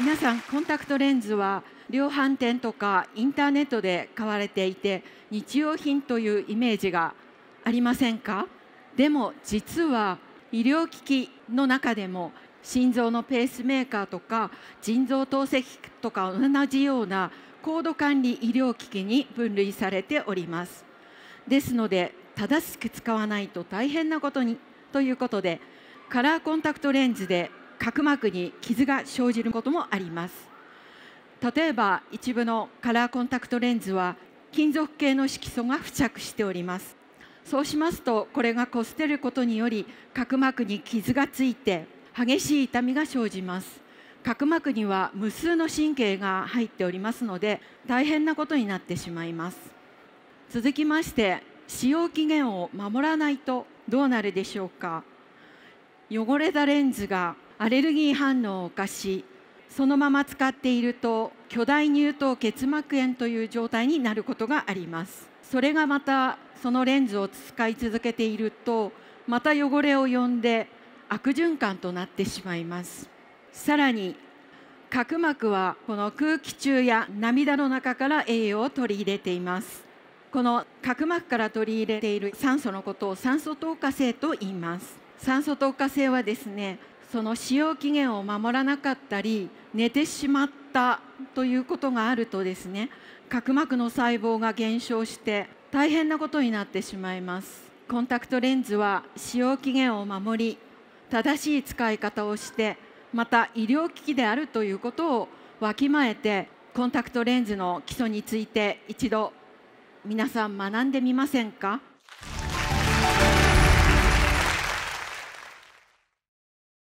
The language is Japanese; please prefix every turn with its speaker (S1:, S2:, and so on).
S1: 皆さんコンタクトレンズは量販店とかインターネットで買われていて日用品というイメージがありませんかでも実は医療機器の中でも心臓のペースメーカーとか腎臓透析とか同じような高度管理医療機器に分類されておりますですので正しく使わないと大変なことにということでカラーコンタクトレンズで角膜に傷が生じることもあります例えば一部のカラーコンタクトレンズは金属系の色素が付着しておりますそうしますとこれが擦れることにより角膜に傷がついて激しい痛みが生じます角膜には無数の神経が入っておりますので大変なことになってしまいます続きまして使用期限を守らないとどうなるでしょうか汚れたレンズがアレルギー反応を犯しそのまま使っていると巨大乳頭結膜炎という状態になることがありますそれがまたそのレンズを使い続けているとまた汚れを呼んで悪循環となってしまいますさらに角膜はこの空気中や涙の中から栄養を取り入れていますこの角膜から取り入れている酸素のことを酸素透過性と言います酸素透過性はですねその使用期限を守らなかったり寝てしまったということがあるとですね角膜の細胞が減少して大変なことになってしまいますコンタクトレンズは使用期限を守り正しい使い方をしてまた医療機器であるということをわきまえてコンタクトレンズの基礎について一度皆さん学んでみませんか